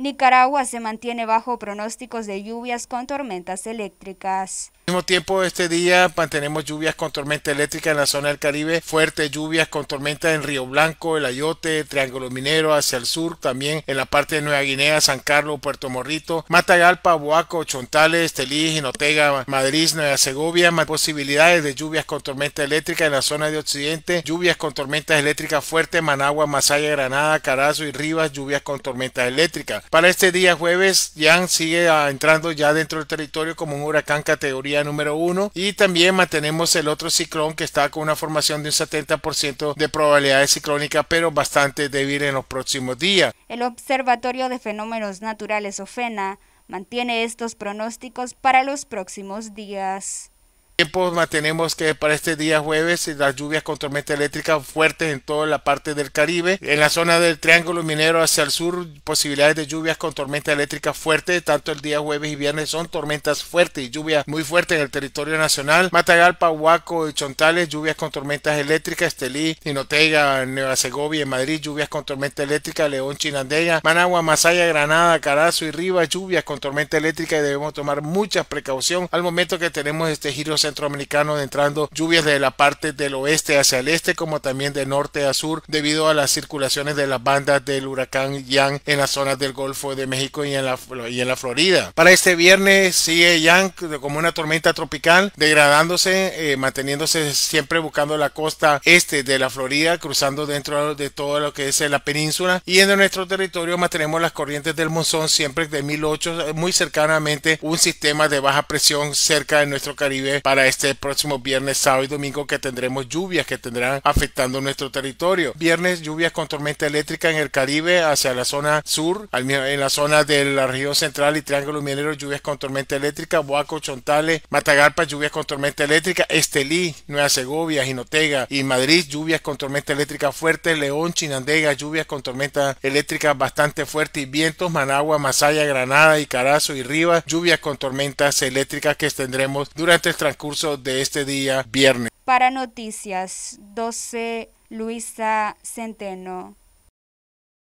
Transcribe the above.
Nicaragua se mantiene bajo pronósticos de lluvias con tormentas eléctricas. Al mismo tiempo, este día mantenemos lluvias con tormenta eléctrica en la zona del Caribe, fuertes lluvias con tormenta en Río Blanco, El Ayote, Triángulo Minero, hacia el sur, también en la parte de Nueva Guinea, San Carlos, Puerto Morrito, Matagalpa, Boaco, Chontales, Telí, Otega Madrid, Nueva Segovia, más posibilidades de lluvias con tormenta eléctrica en la zona de Occidente, lluvias con tormentas eléctricas fuertes, Managua, Masaya, Granada, Carazo y Rivas, lluvias con tormenta eléctrica. Para este día jueves, Yang sigue ah, entrando ya dentro del territorio como un huracán categoría número uno. y también mantenemos el otro ciclón que está con una formación de un 70% de probabilidades ciclónicas pero bastante débil en los próximos días. El Observatorio de Fenómenos Naturales OFENA mantiene estos pronósticos para los próximos días tiempo mantenemos que para este día jueves eh, las lluvias con tormenta eléctrica fuertes en toda la parte del Caribe. En la zona del Triángulo Minero hacia el sur, posibilidades de lluvias con tormenta eléctrica fuerte, tanto el día jueves y viernes son tormentas fuertes y lluvias muy fuertes en el territorio nacional. Matagalpa, Huaco y Chontales, lluvias con tormentas eléctricas, Estelí, Inotega, Nueva Segovia y Madrid, lluvias con tormenta eléctrica, León, Chinandega, Managua, Masaya, Granada, Carazo y Rivas, lluvias con tormenta eléctrica y debemos tomar mucha precaución al momento que tenemos este giro centroamericano entrando lluvias de la parte del oeste hacia el este como también de norte a sur debido a las circulaciones de las bandas del huracán Yang en las zonas del Golfo de México y en la, y en la Florida. Para este viernes sigue Yang como una tormenta tropical degradándose, eh, manteniéndose siempre buscando la costa este de la Florida, cruzando dentro de todo lo que es la península y en nuestro territorio mantenemos las corrientes del monzón siempre de 1008 muy cercanamente un sistema de baja presión cerca de nuestro Caribe para este próximo viernes, sábado y domingo que tendremos lluvias que tendrán afectando nuestro territorio. Viernes lluvias con tormenta eléctrica en el Caribe hacia la zona sur, en la zona de la región central y Triángulo Minero lluvias con tormenta eléctrica, Boaco, Chontales, Matagalpa lluvias con tormenta eléctrica, Estelí, Nueva Segovia, Jinotega y Madrid lluvias con tormenta eléctrica fuerte, León, Chinandega lluvias con tormenta eléctrica bastante fuerte y vientos, Managua, Masaya, Granada y Carazo y Rivas lluvias con tormentas eléctricas que tendremos durante el transcurso de este día viernes. Para Noticias 12, Luisa Centeno.